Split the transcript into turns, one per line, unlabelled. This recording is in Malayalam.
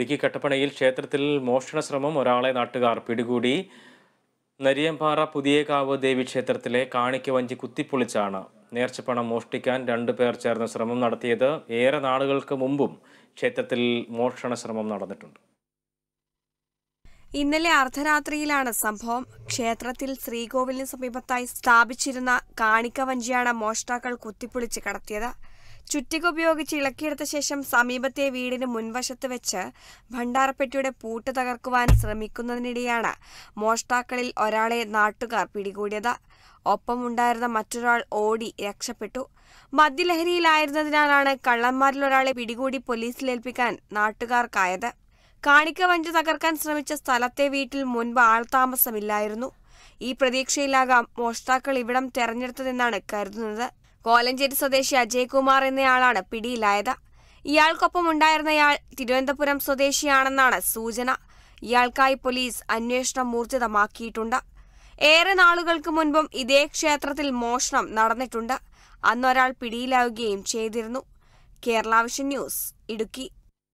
ഇടുക്കി കട്ടപ്പണയിൽ ക്ഷേത്രത്തിൽ മോഷണ ശ്രമം ഒരാളെ നാട്ടുകാർ പിടികൂടി നരിയമ്പാറ പുതിയകാവ് ദേവി ക്ഷേത്രത്തിലെ കാണിക്ക വഞ്ചി കുത്തിപ്പൊളിച്ചാണ് നേർച്ചപ്പണം മോഷ്ടിക്കാൻ രണ്ടു പേർ ചേർന്ന് ശ്രമം നടത്തിയത് ഏറെ നാളുകൾക്ക് മുമ്പും ക്ഷേത്രത്തിൽ മോഷണ ശ്രമം നടന്നിട്ടുണ്ട്
ഇന്നലെ അർദ്ധരാത്രിയിലാണ് സംഭവം ക്ഷേത്രത്തിൽ ശ്രീകോവിലിന് സമീപത്തായി സ്ഥാപിച്ചിരുന്ന കാണിക്ക വഞ്ചിയാണ് മോഷ്ടാക്കൾ കുത്തിപ്പൊളിച്ച് കടത്തിയത് ചുറ്റിക ഉപയോഗിച്ച് ഇളക്കിയെടുത്ത ശേഷം സമീപത്തെ വീടിന് മുൻവശത്ത് വെച്ച് ഭണ്ഡാരപ്പെട്ടിയുടെ പൂട്ട് തകർക്കുവാൻ ശ്രമിക്കുന്നതിനിടെയാണ് മോഷ്ടാക്കളിൽ ഒരാളെ നാട്ടുകാർ പിടികൂടിയത് ഒപ്പമുണ്ടായിരുന്ന മറ്റൊരാൾ ഓടി രക്ഷപ്പെട്ടു മദ്യലഹരിയിലായിരുന്നതിനാലാണ് കള്ളന്മാരിൽ ഒരാളെ പിടികൂടി പോലീസിലേൽപ്പിക്കാൻ നാട്ടുകാർക്കായത് കാണിക്ക വഞ്ച് തകർക്കാൻ ശ്രമിച്ച സ്ഥലത്തെ വീട്ടിൽ മുൻപ് ആൾതാമസമില്ലായിരുന്നു ഈ പ്രതീക്ഷയിലാകാം മോഷ്ടാക്കൾ ഇവിടം തെരഞ്ഞെടുത്തതെന്നാണ് കരുതുന്നത് കോലഞ്ചേരി സ്വദേശി അജയ്കുമാർ എന്നയാളാണ് പിടിയിലായത് ഇയാൾക്കൊപ്പം ഉണ്ടായിരുന്നയാൾ തിരുവനന്തപുരം സ്വദേശിയാണെന്നാണ് സൂചന ഇയാൾക്കായി പോലീസ് അന്വേഷണം ഊർജിതമാക്കിയിട്ടുണ്ട് ഏറെ നാളുകൾക്ക് മുൻപും ഇതേ ക്ഷേത്രത്തിൽ മോഷണം നടന്നിട്ടുണ്ട് അന്നൊരാൾ പിടിയിലാവുകയും ചെയ്തിരുന്നു കേരളാവിഷൻ ന്യൂസ് ഇടുക്കി